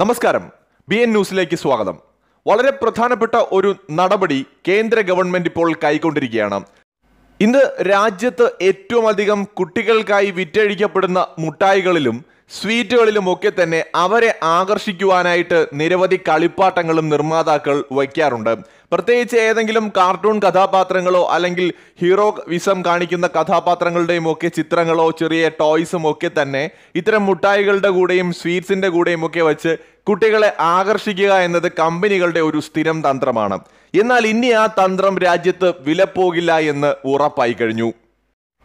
നമസ്കാരം B N ന്യൂസിലേക്ക് സ്വാഗതം വളരെ പ്രധാനപ്പെട്ട ഒരു നടപടി കേന്ദ്ര ഗവൺമെന്റ് ഇപ്പോൾ കൈക്കൊണ്ടിരിക്കുകയാണ് ഇന്ന് രാജ്യത്ത് ഏറ്റവും അധികം കുട്ടികൾക്കായി വിറ്റഴിക്കപ്പെടുന്ന മുട്ടായികളിലും സ്വീറ്റുകളിലുമൊക്കെ തന്നെ അവരെ ആകർഷിക്കുവാനായിട്ട് നിരവധി കളിപ്പാട്ടങ്ങളും നിർമ്മാതാക്കൾ വയ്ക്കാറുണ്ട് പ്രത്യേകിച്ച് ഏതെങ്കിലും കാർട്ടൂൺ കഥാപാത്രങ്ങളോ അല്ലെങ്കിൽ ഹീറോ വിസം കാണിക്കുന്ന കഥാപാത്രങ്ങളുടെയും ഒക്കെ ചിത്രങ്ങളോ ചെറിയ ടോയ്സും ഒക്കെ തന്നെ ഇത്തരം മുട്ടായികളുടെ കൂടെയും സ്വീറ്റ്സിൻ്റെ കൂടെയും ഒക്കെ വെച്ച് കുട്ടികളെ ആകർഷിക്കുക എന്നത് കമ്പനികളുടെ ഒരു സ്ഥിരം തന്ത്രമാണ് എന്നാൽ ഇനി ആ തന്ത്രം രാജ്യത്ത് വിലപ്പോകില്ല എന്ന് ഉറപ്പായി കഴിഞ്ഞു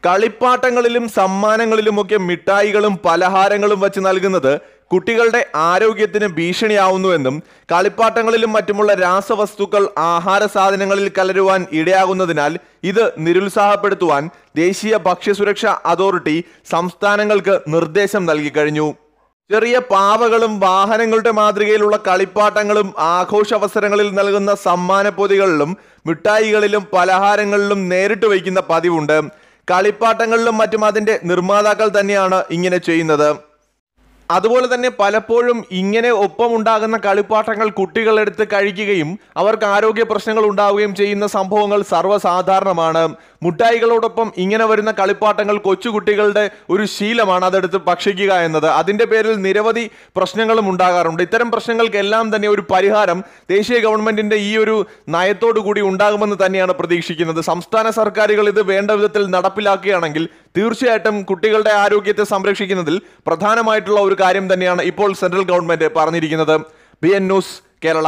കളിപ്പാട്ടങ്ങളിലും സമ്മാനങ്ങളിലുമൊക്കെ മിഠായികളും പലഹാരങ്ങളും വച്ച് നൽകുന്നത് കുട്ടികളുടെ ആരോഗ്യത്തിന് ഭീഷണിയാവുന്നുവെന്നും കളിപ്പാട്ടങ്ങളിലും മറ്റുമുള്ള രാസവസ്തുക്കൾ ആഹാര സാധനങ്ങളിൽ കലരുവാൻ ഇടയാകുന്നതിനാൽ ഇത് നിരുത്സാഹപ്പെടുത്തുവാൻ ദേശീയ ഭക്ഷ്യസുരക്ഷാ അതോറിറ്റി സംസ്ഥാനങ്ങൾക്ക് നിർദ്ദേശം നൽകിക്കഴിഞ്ഞു ചെറിയ പാവകളും വാഹനങ്ങളുടെ മാതൃകയിലുള്ള കളിപ്പാട്ടങ്ങളും അവസരങ്ങളിൽ നൽകുന്ന സമ്മാന പൊതികളിലും മിഠായികളിലും പലഹാരങ്ങളിലും നേരിട്ട് വയ്ക്കുന്ന പതിവുണ്ട് കളിപ്പാട്ടങ്ങളിലും മറ്റും അതിൻ്റെ നിർമ്മാതാക്കൾ തന്നെയാണ് ഇങ്ങനെ ചെയ്യുന്നത് അതുപോലെ തന്നെ പലപ്പോഴും ഇങ്ങനെ ഒപ്പമുണ്ടാകുന്ന കളിപ്പാട്ടങ്ങൾ കുട്ടികളെടുത്ത് കഴിക്കുകയും അവർക്ക് ആരോഗ്യ പ്രശ്നങ്ങൾ ഉണ്ടാവുകയും ചെയ്യുന്ന സംഭവങ്ങൾ സർവ്വസാധാരണമാണ് മുട്ടായികളോടൊപ്പം ഇങ്ങനെ വരുന്ന കളിപ്പാട്ടങ്ങൾ കൊച്ചുകുട്ടികളുടെ ഒരു ശീലമാണ് അതെടുത്ത് ഭക്ഷിക്കുക എന്നത് അതിൻ്റെ പേരിൽ നിരവധി പ്രശ്നങ്ങളും ഉണ്ടാകാറുണ്ട് ഇത്തരം പ്രശ്നങ്ങൾക്കെല്ലാം തന്നെ ഒരു പരിഹാരം ദേശീയ ഗവൺമെൻറ്റിൻ്റെ ഈ ഒരു നയത്തോടു കൂടി ഉണ്ടാകുമെന്ന് തന്നെയാണ് പ്രതീക്ഷിക്കുന്നത് സംസ്ഥാന സർക്കാരുകൾ ഇത് വേണ്ട വിധത്തിൽ നടപ്പിലാക്കുകയാണെങ്കിൽ തീർച്ചയായിട്ടും കുട്ടികളുടെ ആരോഗ്യത്തെ സംരക്ഷിക്കുന്നതിൽ പ്രധാനമായിട്ടുള്ള ഒരു കാര്യം തന്നെയാണ് ഇപ്പോൾ സെൻട്രൽ ഗവൺമെൻറ് പറഞ്ഞിരിക്കുന്നത് ബി എൻ ന്യൂസ് കേരള